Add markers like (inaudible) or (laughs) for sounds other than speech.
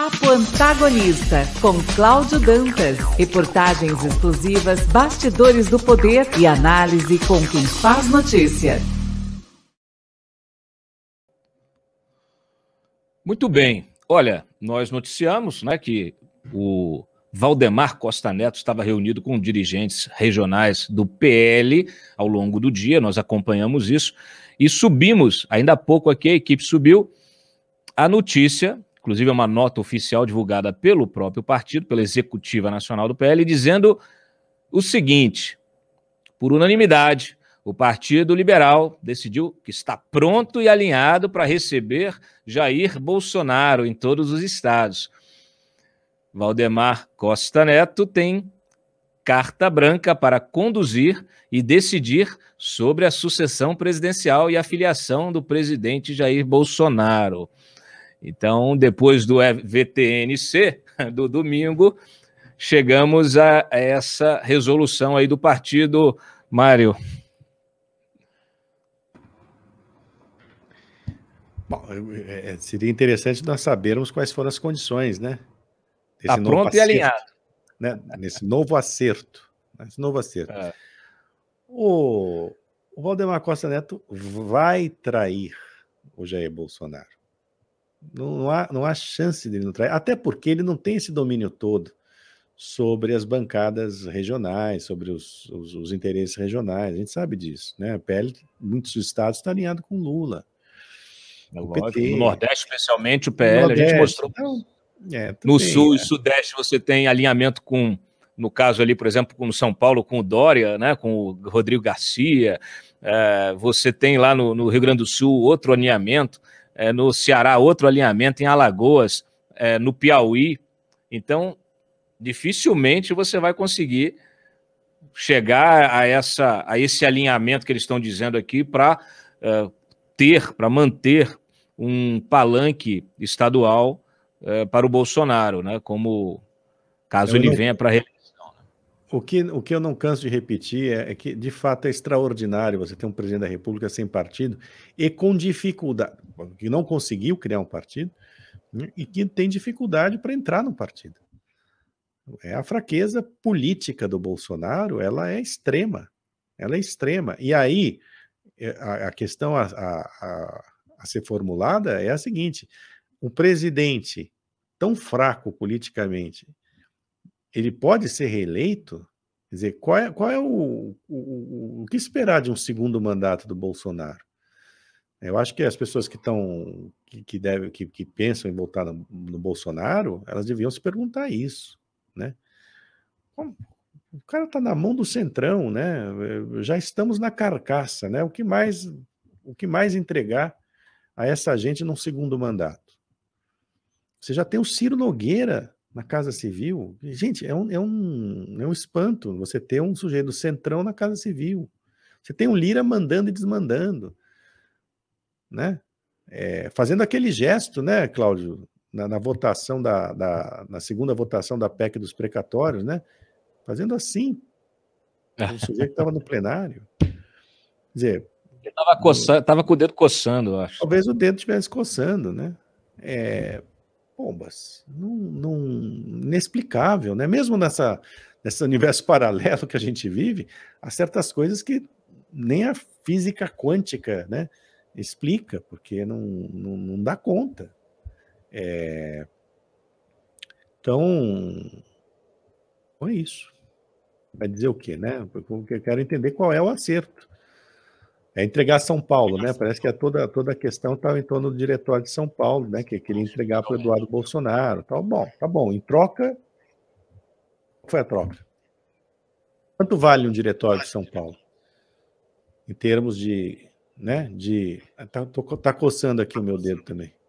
Papo Antagonista, com Cláudio Dantas. Reportagens exclusivas, bastidores do poder e análise com quem faz notícia. Muito bem. Olha, nós noticiamos né, que o Valdemar Costa Neto estava reunido com dirigentes regionais do PL ao longo do dia, nós acompanhamos isso e subimos, ainda há pouco aqui a equipe subiu, a notícia Inclusive, é uma nota oficial divulgada pelo próprio partido, pela Executiva Nacional do PL, dizendo o seguinte: por unanimidade, o Partido Liberal decidiu que está pronto e alinhado para receber Jair Bolsonaro em todos os estados. Valdemar Costa Neto tem carta branca para conduzir e decidir sobre a sucessão presidencial e a filiação do presidente Jair Bolsonaro. Então, depois do VTNC, (laughs) do domingo, chegamos a essa resolução aí do partido, Mário. Bom, é, é, seria interessante nós sabermos quais foram as condições, né? Está pronto acerto, e alinhado. Né? Nesse novo acerto. Nesse novo acerto. É. O, o Valdemar Costa Neto vai trair o Jair Bolsonaro. Não, não, há, não há chance dele não trair, até porque ele não tem esse domínio todo sobre as bancadas regionais, sobre os, os, os interesses regionais, a gente sabe disso, né? A PL, muitos estados está alinhado com Lula. É lógico, no Nordeste, especialmente, o PL, a gente mostrou. Então, é, no Sul é. e Sudeste, você tem alinhamento com, no caso ali, por exemplo, com São Paulo, com o Dória, né, com o Rodrigo Garcia. É, você tem lá no, no, Rio Grande do Sul outro alinhamento é, no Ceará outro alinhamento, em Alagoas, é, no Piauí. Então, dificilmente você vai conseguir chegar a, essa, a esse alinhamento que eles estão dizendo aqui para é, ter, para manter um palanque estadual é, para o Bolsonaro, né? Como caso eu ele não... venha para a o que, o que eu não canso de repetir é, é, que, de fato, é extraordinário você ter um presidente da República sem partido e com dificuldade, que não conseguiu criar um partido né, e que tem dificuldade para entrar no partido. É a fraqueza política do Bolsonaro, ela é extrema. Ela é extrema. E aí, é, a, a questão a, a, a ser formulada é a seguinte: o presidente tão fraco politicamente ele pode ser reeleito? Quer dizer, qual é, qual é o, o, o que esperar de um segundo mandato do Bolsonaro? Eu acho que as pessoas que estão que, que, que, que pensam em voltar no, no, Bolsonaro, elas deviam se perguntar isso, né? Como, o cara está na mão do centrão, né? Eh, já estamos na carcaça, né? O que mais o que mais entregar a essa gente num segundo mandato? Você já tem o Ciro Nogueira na Casa Civil, gente, é um, é um, é um espanto você ter um sujeito centrão na Casa Civil. Você tem um Lira mandando e desmandando, né? É, fazendo aquele gesto, né, Cláudio, na, na votação da, da, na segunda votação da PEC dos precatórios, né? Fazendo assim, (laughs) o sujeito estava no plenário. Quer dizer, estava coçando, com o dedo coçando, eu acho. Talvez o dedo estivesse coçando, né? É, pombas. Não, não, inexplicável, né? Mesmo nessa, nesse universo (laughs) paralelo que a gente vive, há certas coisas que nem a física quântica né, explica, porque não, não, não dá conta. É... Então, é isso. Vai dizer o quê, né? Porque eu quero entender qual é o acerto. É entregar São Paulo, né? Parece que é toda, toda a questão estava tá em torno do diretório de São Paulo, né? Que é queria entregar para o Eduardo Bolsonaro. tá Bom, tá bom. Em troca, qual foi a troca? Quanto vale um diretório de São Paulo? Em termos de. Né, de tá, tá coçando aqui o meu dedo também.